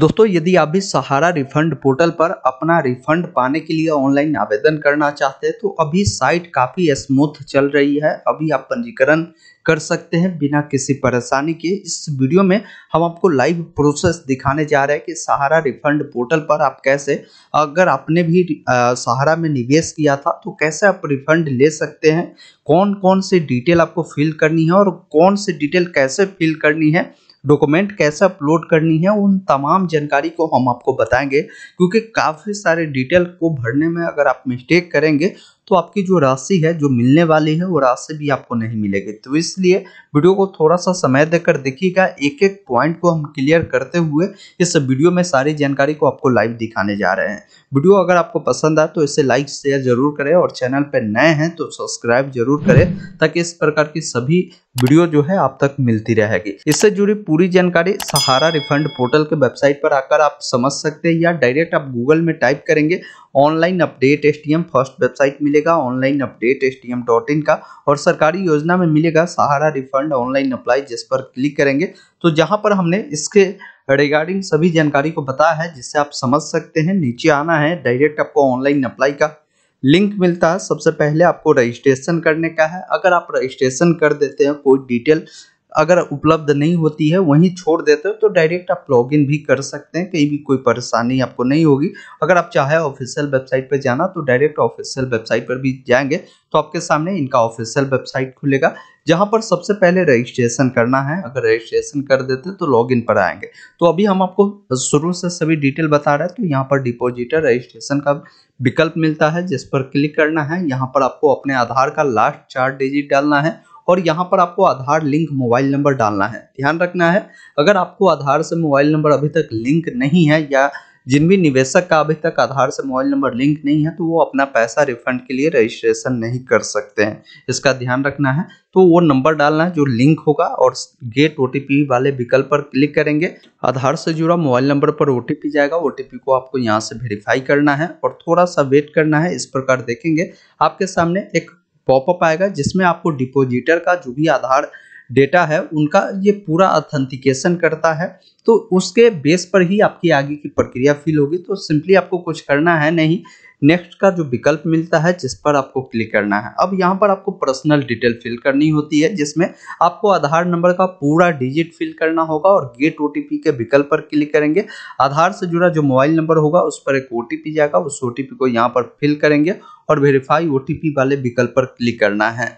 दोस्तों यदि आप भी सहारा रिफंड पोर्टल पर अपना रिफंड पाने के लिए ऑनलाइन आवेदन करना चाहते हैं तो अभी साइट काफ़ी स्मूथ चल रही है अभी आप पंजीकरण कर सकते हैं बिना किसी परेशानी के इस वीडियो में हम आपको लाइव प्रोसेस दिखाने जा रहे हैं कि सहारा रिफंड पोर्टल पर आप कैसे अगर आपने भी सहारा में निवेश किया था तो कैसे आप रिफंड ले सकते हैं कौन कौन से डिटेल आपको फिल करनी है और कौन सी डिटेल कैसे फिल करनी है डॉक्यूमेंट कैसे अपलोड करनी है उन तमाम जानकारी को हम आपको बताएंगे क्योंकि काफ़ी सारे डिटेल को भरने में अगर आप मिस्टेक करेंगे तो आपकी जो राशि है जो मिलने वाली है वो राशि भी आपको नहीं मिलेगी तो इसलिए वीडियो को थोड़ा सा समय देकर देखिएगा एक एक पॉइंट को हम क्लियर करते हुए इस वीडियो में सारी जानकारी को आपको लाइव दिखाने जा रहे हैं वीडियो अगर आपको पसंद आए तो इसे लाइक शेयर जरूर करें और चैनल पर नए हैं तो सब्सक्राइब जरूर करें ताकि इस प्रकार की सभी वीडियो जो है आप तक मिलती रहेगी इससे जुड़ी पूरी जानकारी सहारा रिफंड पोर्टल के वेबसाइट पर आकर आप समझ सकते हैं या डायरेक्ट आप गूगल में टाइप करेंगे online updates first website मिलेगा ऑनलाइन अपडेट एस का और सरकारी योजना में मिलेगा सहारा रिफंड ऑनलाइन अप्लाई जिस पर क्लिक करेंगे तो जहाँ पर हमने इसके रिगार्डिंग सभी जानकारी को बताया है जिससे आप समझ सकते हैं नीचे आना है डायरेक्ट आपको ऑनलाइन अप्लाई का लिंक मिलता है सबसे पहले आपको रजिस्ट्रेशन करने का है अगर आप रजिस्ट्रेशन कर देते हैं कोई डिटेल अगर उपलब्ध नहीं होती है वहीं छोड़ देते हो तो डायरेक्ट आप लॉग इन भी कर सकते हैं कहीं भी कोई परेशानी आपको नहीं होगी अगर आप चाहे ऑफिशियल वेबसाइट पर जाना तो डायरेक्ट ऑफिशियल वेबसाइट पर भी जाएंगे तो आपके सामने इनका ऑफिशियल वेबसाइट खुलेगा जहां पर सबसे पहले रजिस्ट्रेशन करना है अगर रजिस्ट्रेशन कर देते तो इन पर आएंगे तो अभी हम आपको शुरू से सभी डिटेल बता रहे हैं तो यहाँ पर डिपोजिटर रजिस्ट्रेशन का विकल्प मिलता है जिस पर क्लिक करना है यहाँ पर आपको अपने आधार का लास्ट चार डिजिट डालना है और यहाँ पर आपको आधार लिंक मोबाइल नंबर डालना है ध्यान रखना है अगर आपको आधार से मोबाइल नंबर अभी तक लिंक नहीं है या जिन भी निवेशक का अभी तक आधार से मोबाइल नंबर लिंक नहीं है तो वो अपना पैसा रिफंड के लिए रजिस्ट्रेशन नहीं कर सकते हैं इसका ध्यान रखना है तो वो नंबर डालना है जो लिंक होगा और गेट ओ वाले विकल्प पर क्लिक करेंगे आधार से जुड़ा मोबाइल नंबर पर ओ जाएगा ओ को आपको यहाँ से वेरीफाई करना है और थोड़ा सा वेट करना है इस प्रकार देखेंगे आपके सामने एक पॉपअप आएगा जिसमें आपको डिपोजिटर का जो भी आधार डेटा है उनका ये पूरा ऑथेंटिकेशन करता है तो उसके बेस पर ही आपकी आगे की प्रक्रिया फिल होगी तो सिंपली आपको कुछ करना है नहीं नेक्स्ट का जो विकल्प मिलता है जिस पर आपको क्लिक करना है अब यहाँ पर आपको पर्सनल डिटेल फिल करनी होती है जिसमें आपको आधार नंबर का पूरा डिजिट फिल करना होगा और गेट ओ के विकल्प पर क्लिक करेंगे आधार से जुड़ा जो मोबाइल नंबर होगा उस पर एक ओ जाएगा उस ओ को यहाँ पर फिल करेंगे और वेरीफाई ओ वाले विकल्प पर क्लिक करना है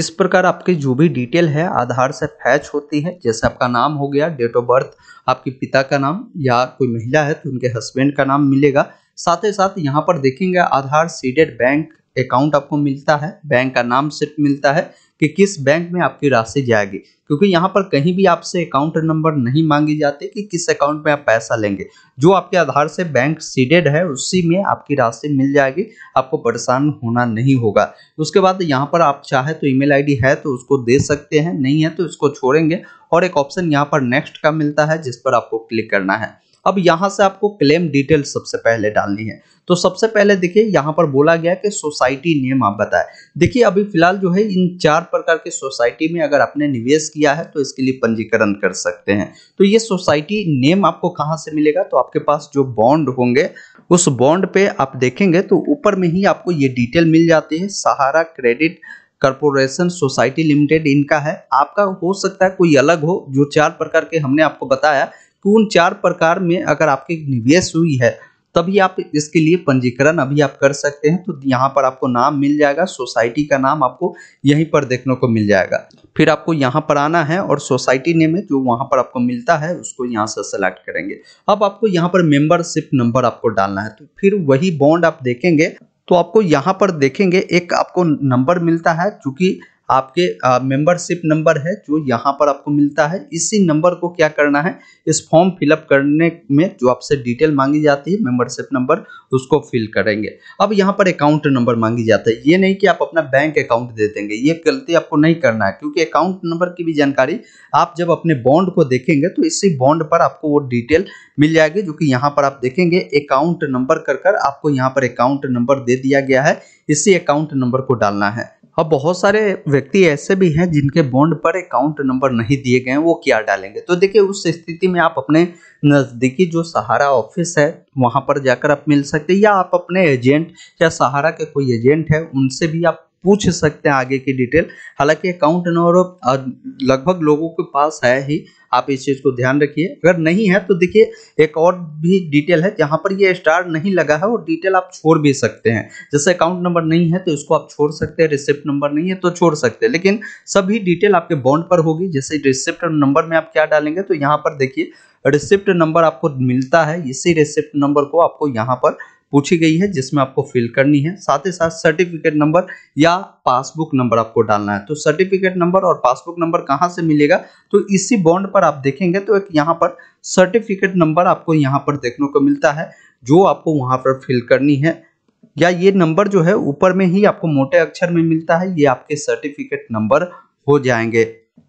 इस प्रकार आपके जो भी डिटेल है आधार से फैच होती है जैसे आपका नाम हो गया डेट ऑफ बर्थ आपके पिता का नाम या कोई महिला है तो उनके हस्बैंड का नाम मिलेगा साथ ही साथ यहाँ पर देखेंगे आधार सीडेड बैंक अकाउंट आपको मिलता है बैंक का नाम सिर्फ मिलता है कि किस बैंक में आपकी राशि जाएगी क्योंकि यहाँ पर कहीं भी आपसे अकाउंट नंबर नहीं मांगे जाते कि किस अकाउंट में आप पैसा लेंगे जो आपके आधार से बैंक सीडेड है उसी में आपकी राशि मिल जाएगी आपको परेशान होना नहीं होगा उसके बाद यहाँ पर आप चाहे तो ईमेल आईडी है तो उसको दे सकते हैं नहीं है तो इसको छोड़ेंगे और एक ऑप्शन यहाँ पर नेक्स्ट का मिलता है जिस पर आपको क्लिक करना है अब यहाँ से आपको क्लेम डिटेल सबसे पहले डालनी है तो सबसे पहले देखिए यहाँ पर बोला गया कि सोसाइटी नेम आप बताएं देखिए अभी फिलहाल जो है इन चार प्रकार के सोसाइटी में अगर आपने निवेश किया है तो इसके लिए पंजीकरण कर सकते हैं तो ये सोसाइटी नेम आपको कहाँ से मिलेगा तो आपके पास जो बॉन्ड होंगे उस बॉन्ड पे आप देखेंगे तो ऊपर में ही आपको ये डिटेल मिल जाती है Sahara credit corporation society limited इनका है आपका हो सकता है कोई अलग हो जो चार प्रकार के हमने आपको बताया उन चार प्रकार में अगर आपकी निवेश हुई है तभी आप इसके लिए पंजीकरण अभी आप कर सकते हैं तो यहाँ पर आपको नाम मिल जाएगा सोसाइटी का नाम आपको यहीं पर देखने को मिल जाएगा फिर आपको यहाँ पर आना है और सोसाइटी नेम है जो वहाँ पर आपको मिलता है उसको यहाँ से सेलेक्ट करेंगे अब आपको यहाँ पर मेंबरशिप नंबर आपको डालना है तो फिर वही बॉन्ड आप देखेंगे तो आपको यहाँ पर देखेंगे एक आपको नंबर मिलता है चूँकि आपके मेंबरशिप नंबर है जो यहाँ पर आपको मिलता है इसी नंबर को क्या करना है इस फॉर्म फिलअप करने में जो आपसे डिटेल मांगी जाती है मेंबरशिप नंबर उसको फिल करेंगे अब यहाँ पर अकाउंट नंबर मांगी जाता है ये नहीं कि आप अपना बैंक अकाउंट दे देंगे ये गलती आपको नहीं करना है क्योंकि अकाउंट नंबर की भी जानकारी आप जब अपने बॉन्ड को देखेंगे तो इसी बॉन्ड पर आपको वो डिटेल मिल जाएगी जो कि यहाँ पर आप देखेंगे अकाउंट नंबर कर कर आपको यहाँ पर अकाउंट नंबर दे दिया गया है इसी अकाउंट नंबर को डालना है अब बहुत सारे व्यक्ति ऐसे भी हैं जिनके बॉन्ड पर अकाउंट नंबर नहीं दिए गए हैं वो क्या डालेंगे तो देखिए उस स्थिति में आप अपने नज़दीकी जो सहारा ऑफिस है वहाँ पर जाकर आप मिल सकते हैं या आप अपने एजेंट या सहारा के कोई एजेंट है उनसे भी आप पूछ सकते हैं आगे की डिटेल हालांकि अकाउंट नंबर लगभग लोगों के पास है ही आप इस चीज़ को ध्यान रखिए अगर नहीं है तो देखिए एक और भी डिटेल है जहाँ पर ये स्टार नहीं लगा है वो डिटेल आप छोड़ भी सकते हैं जैसे अकाउंट नंबर नहीं है तो इसको आप छोड़ सकते हैं रिसिप्ट नंबर नहीं है तो छोड़ सकते हैं लेकिन सभी डिटेल आपके बॉन्ड पर होगी जैसे रिसिप्ट नंबर में आप क्या डालेंगे तो यहाँ पर देखिए रिसिप्ट नंबर आपको मिलता है इसी रिसिप्ट नंबर को आपको यहाँ पर पूछी गई है जिसमें आपको फिल करनी है साथ ही साथ सर्टिफिकेट नंबर या पासबुक नंबर आपको डालना है तो सर्टिफिकेट नंबर और पासबुक नंबर कहाँ से मिलेगा तो इसी बॉन्ड पर आप देखेंगे तो एक यहाँ पर सर्टिफिकेट नंबर आपको यहाँ पर देखने को मिलता है जो आपको वहाँ पर फिल करनी है या ये नंबर जो है ऊपर में ही आपको मोटे अक्षर में मिलता है ये आपके सर्टिफिकेट नंबर हो जाएंगे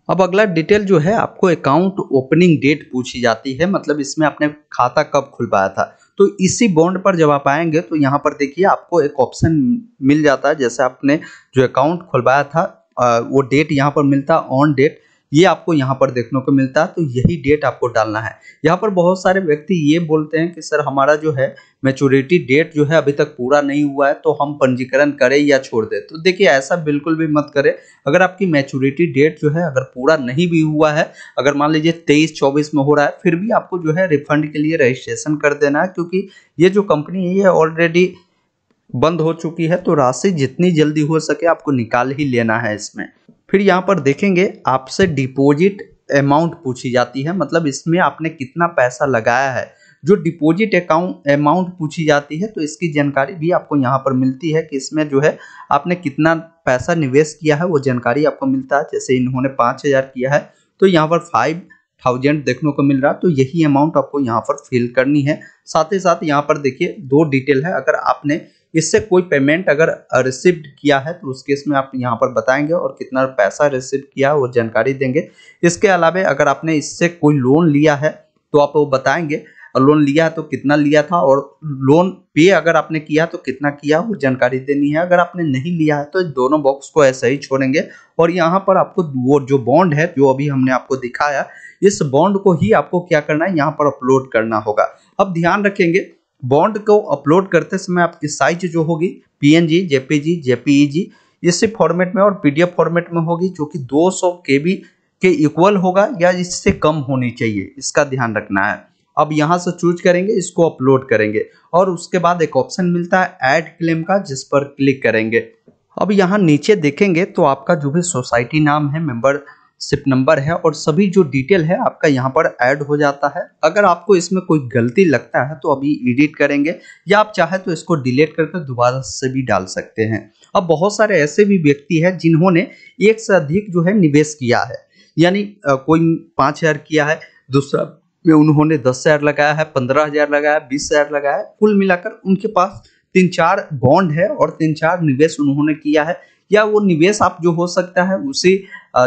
अब अगला डिटेल जो है आपको अकाउंट ओपनिंग डेट पूछी जाती है मतलब इसमें आपने खाता कब खुलवाया था तो इसी बॉन्ड पर जब आप आएंगे तो यहाँ पर देखिए आपको एक ऑप्शन मिल जाता है जैसे आपने जो अकाउंट खुलवाया था वो डेट यहाँ पर मिलता ऑन डेट ये आपको यहाँ पर देखने को मिलता है तो यही डेट आपको डालना है यहाँ पर बहुत सारे व्यक्ति ये बोलते हैं कि सर हमारा जो है मेचोरिटी डेट जो है अभी तक पूरा नहीं हुआ है तो हम पंजीकरण करें या छोड़ दें तो देखिए ऐसा बिल्कुल भी मत करें अगर आपकी मेच्योरिटी डेट जो है अगर पूरा नहीं भी हुआ है अगर मान लीजिए तेईस चौबीस में हो रहा है फिर भी आपको जो है रिफंड के लिए रजिस्ट्रेशन कर देना है क्योंकि ये जो कंपनी है ये ऑलरेडी बंद हो चुकी है तो राशि जितनी जल्दी हो सके आपको निकाल ही लेना है इसमें फिर यहाँ पर देखेंगे आपसे डिपॉजिट अमाउंट पूछी जाती है मतलब इसमें आपने कितना पैसा लगाया है जो डिपॉजिट अकाउंट अमाउंट पूछी जाती है तो इसकी जानकारी भी आपको यहाँ पर मिलती है कि इसमें जो है आपने कितना पैसा निवेश किया है वो जानकारी आपको मिलता है जैसे इन्होंने पाँच हज़ार किया है तो यहाँ पर फाइव थाउजेंड देखने को मिल रहा है तो यही अमाउंट आपको यहाँ पर फिल करनी है साथ ही साथ यहाँ पर देखिए दो डिटेल है अगर आपने इससे कोई पेमेंट अगर रिसिप्ड किया है तो उस केस में आप यहाँ पर बताएंगे और कितना पैसा रिसिव किया वो जानकारी देंगे इसके अलावा अगर आपने इससे कोई लोन लिया है तो आप वो बताएंगे लोन लिया तो कितना लिया था और लोन पे अगर आपने किया तो कितना किया वो जानकारी देनी है अगर आपने नहीं लिया है तो दोनों बॉक्स को ऐसे ही छोड़ेंगे और यहाँ पर आपको वो जो बॉन्ड है जो अभी हमने आपको दिखाया इस बॉन्ड को ही आपको क्या करना है यहाँ पर अपलोड करना होगा अब ध्यान रखेंगे बॉन्ड को अपलोड करते समय आपकी साइज जो होगी पीएनजी जेपीजी जेपीईजी इसी फॉर्मेट में और पीडीएफ फॉर्मेट में होगी जो कि 200 सौ के इक्वल होगा या इससे कम होनी चाहिए इसका ध्यान रखना है अब यहाँ से चूज करेंगे इसको अपलोड करेंगे और उसके बाद एक ऑप्शन मिलता है ऐड क्लेम का जिस पर क्लिक करेंगे अब यहाँ नीचे देखेंगे तो आपका जो भी सोसाइटी नाम है मेंबर सिप नंबर है और सभी जो डिटेल है आपका यहाँ पर ऐड हो जाता है अगर आपको इसमें कोई गलती लगता है तो अभी एडिट करेंगे या आप चाहे तो इसको डिलीट करके दोबारा से भी डाल सकते हैं अब बहुत सारे ऐसे भी व्यक्ति हैं जिन्होंने एक से अधिक जो है निवेश किया है यानी कोई पाँच हज़ार किया है दूसरा में उन्होंने दस हज़ार लगाया है पंद्रह हज़ार लगाया बीस हज़ार लगाया कुल मिलाकर उनके पास तीन चार बॉन्ड है और तीन चार निवेश उन्होंने किया है या वो निवेश आप जो हो सकता है उसी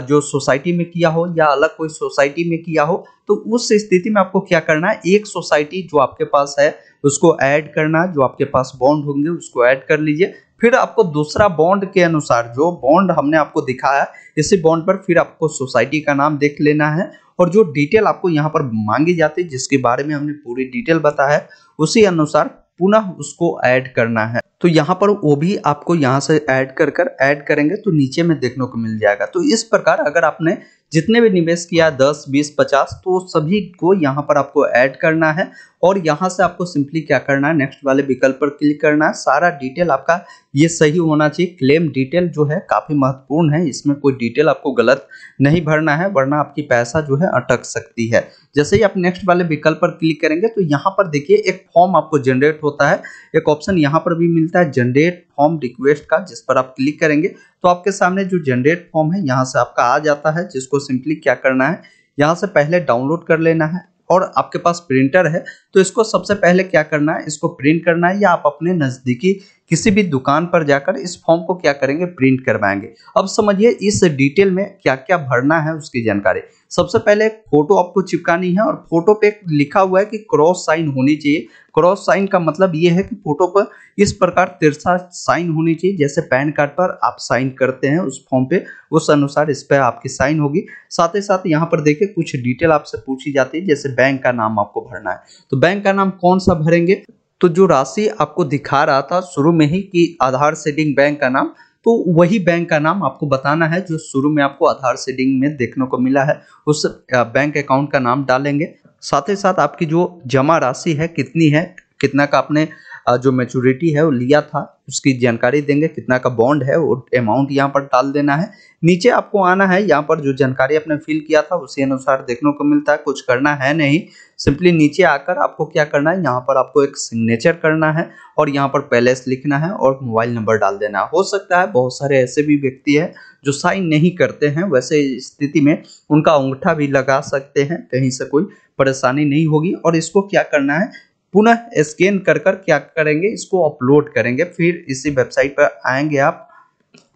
जो सोसाइटी में किया हो या अलग कोई सोसाइटी में किया हो तो उस स्थिति में आपको क्या करना है एक सोसाइटी जो आपके पास है उसको ऐड करना जो आपके पास बॉन्ड होंगे उसको ऐड कर लीजिए फिर आपको दूसरा बॉन्ड के अनुसार जो बॉन्ड हमने आपको दिखाया इसी बॉन्ड पर फिर आपको सोसाइटी का नाम देख लेना है और जो डिटेल आपको यहाँ पर मांगी जाती है जिसके बारे में हमने पूरी डिटेल बताया उसी अनुसार पुनः उसको ऐड करना है तो यहाँ पर वो भी आपको यहाँ से ऐड कर कर ऐड करेंगे तो नीचे में देखने को मिल जाएगा तो इस प्रकार अगर आपने जितने भी निवेश किया दस बीस पचास तो सभी को यहाँ पर आपको ऐड करना है और यहाँ से आपको सिंपली क्या करना है नेक्स्ट वाले विकल्प पर क्लिक करना है सारा डिटेल आपका ये सही होना चाहिए क्लेम डिटेल जो है काफ़ी महत्वपूर्ण है इसमें कोई डिटेल आपको गलत नहीं भरना है वरना आपकी पैसा जो है अटक सकती है जैसे ही आप नेक्स्ट वाले विकल्प पर क्लिक करेंगे तो यहाँ पर देखिए एक फॉर्म आपको जनरेट होता है एक ऑप्शन यहाँ पर भी मिलता है जनरेट फॉर्म रिक्वेस्ट का जिस पर आप क्लिक करेंगे तो आपके सामने जो जनरेट फॉर्म है यहाँ से आपका आ जाता है जिसको सिंपली क्या करना है यहाँ से पहले डाउनलोड कर लेना है और आपके पास प्रिंटर है तो इसको सबसे पहले क्या करना है इसको प्रिंट करना है या आप अपने नज़दीकी किसी भी दुकान पर जाकर इस फॉर्म को क्या करेंगे प्रिंट करवाएंगे अब समझिए इस डिटेल में क्या क्या भरना है उसकी जानकारी सबसे पहले फोटो आपको चिपकानी है और फोटो पे लिखा हुआ है कि क्रॉस साइन होनी चाहिए क्रॉस साइन का मतलब ये है कि फोटो पर इस प्रकार तिरछा साइन होनी चाहिए जैसे पैन कार्ड पर आप साइन करते हैं उस फॉर्म पे उस अनुसार इस पर आपकी साइन होगी साथ ही साथ यहाँ पर देखिए कुछ डिटेल आपसे पूछी जाती है जैसे बैंक का नाम आपको भरना है तो बैंक का नाम कौन सा भरेंगे तो जो राशि आपको दिखा रहा था शुरू में ही कि आधार सेडिंग बैंक का नाम तो वही बैंक का नाम आपको बताना है जो शुरू में आपको आधार सेडिंग में देखने को मिला है उस बैंक अकाउंट का नाम डालेंगे साथ ही साथ आपकी जो जमा राशि है कितनी है कितना का आपने जो मैच्योरिटी है वो लिया था उसकी जानकारी देंगे कितना का बॉन्ड है वो अमाउंट यहाँ पर डाल देना है नीचे आपको आना है यहाँ पर जो जानकारी आपने फिल किया था उसी अनुसार देखने को मिलता है कुछ करना है नहीं सिंपली नीचे आकर आपको क्या करना है यहाँ पर आपको एक सिग्नेचर करना है और यहाँ पर पैलेस लिखना है और मोबाइल नंबर डाल देना हो सकता है बहुत सारे ऐसे भी व्यक्ति है जो साइन नहीं करते हैं वैसे स्थिति में उनका अंगूठा भी लगा सकते हैं कहीं से कोई परेशानी नहीं होगी और इसको क्या करना है पुनः स्कैन कर कर क्या करेंगे इसको अपलोड करेंगे फिर इसी वेबसाइट पर आएंगे आप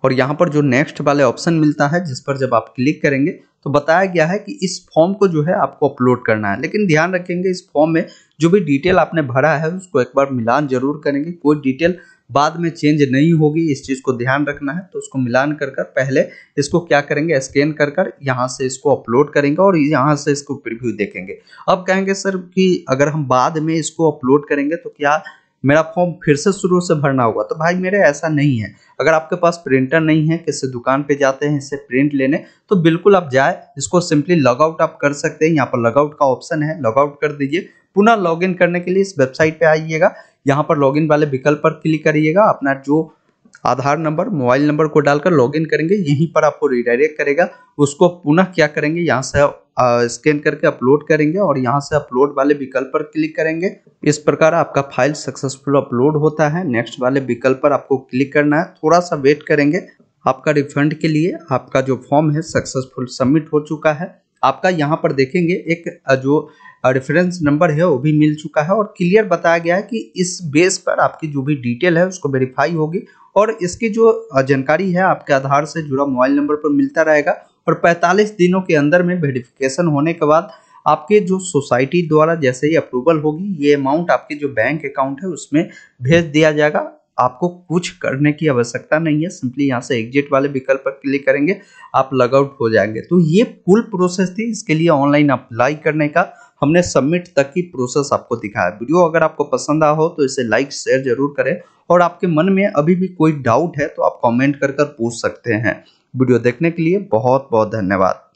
और यहाँ पर जो नेक्स्ट वाले ऑप्शन मिलता है जिस पर जब आप क्लिक करेंगे तो बताया गया है कि इस फॉर्म को जो है आपको अपलोड करना है लेकिन ध्यान रखेंगे इस फॉर्म में जो भी डिटेल आपने भरा है उसको एक बार मिलान जरूर करेंगे कोई डिटेल बाद में चेंज नहीं होगी इस चीज़ को ध्यान रखना है तो उसको मिलान कर कर पहले इसको क्या करेंगे स्कैन कर कर यहाँ से इसको अपलोड करेंगे और यहाँ से इसको प्रिव्यू देखेंगे अब कहेंगे सर कि अगर हम बाद में इसको अपलोड करेंगे तो क्या मेरा फॉर्म फिर से शुरू से भरना होगा तो भाई मेरे ऐसा नहीं है अगर आपके पास प्रिंटर नहीं है किसी दुकान पे जाते हैं इससे प्रिंट लेने तो बिल्कुल आप जाए इसको सिंपली लॉगआउट आप कर सकते हैं यहाँ पर लॉगआउट का ऑप्शन है लॉगआउट कर दीजिए पुनः इन करने के लिए इस वेबसाइट पे आइएगा यहाँ पर इन वाले विकल्प पर क्लिक करिएगा अपना जो आधार नंबर मोबाइल नंबर को डालकर लॉगिन करेंगे यहीं पर आपको रिडायरेक्ट करेगा उसको पुनः क्या करेंगे यहाँ से स्कैन करके अपलोड करेंगे और यहाँ से अपलोड वाले विकल्प पर क्लिक करेंगे इस प्रकार आपका फाइल सक्सेसफुल अपलोड होता है नेक्स्ट वाले विकल्प पर आपको क्लिक करना है थोड़ा सा वेट करेंगे आपका रिफंड के लिए आपका जो फॉर्म है सक्सेसफुल सबमिट हो चुका है आपका यहाँ पर देखेंगे एक जो रेफरेंस नंबर है वो भी मिल चुका है और क्लियर बताया गया है कि इस बेस पर आपकी जो भी डिटेल है उसको वेरीफाई होगी और इसकी जो जानकारी है आपके आधार से जुड़ा मोबाइल नंबर पर मिलता रहेगा और 45 दिनों के अंदर में वेरिफिकेशन होने के बाद आपके जो सोसाइटी द्वारा जैसे ही अप्रूवल होगी ये अमाउंट आपके जो बैंक अकाउंट है उसमें भेज दिया जाएगा आपको कुछ करने की आवश्यकता नहीं है सिंपली यहाँ से एग्जिट वाले विकल्प पर क्लिक करेंगे आप लगआउट हो जाएंगे तो ये फुल प्रोसेस थी इसके लिए ऑनलाइन अप्लाई करने का हमने सबमिट तक की प्रोसेस आपको दिखाया वीडियो अगर आपको पसंद आ हो तो इसे लाइक शेयर जरूर करें और आपके मन में अभी भी कोई डाउट है तो आप कमेंट कर कर पूछ सकते हैं वीडियो देखने के लिए बहुत बहुत धन्यवाद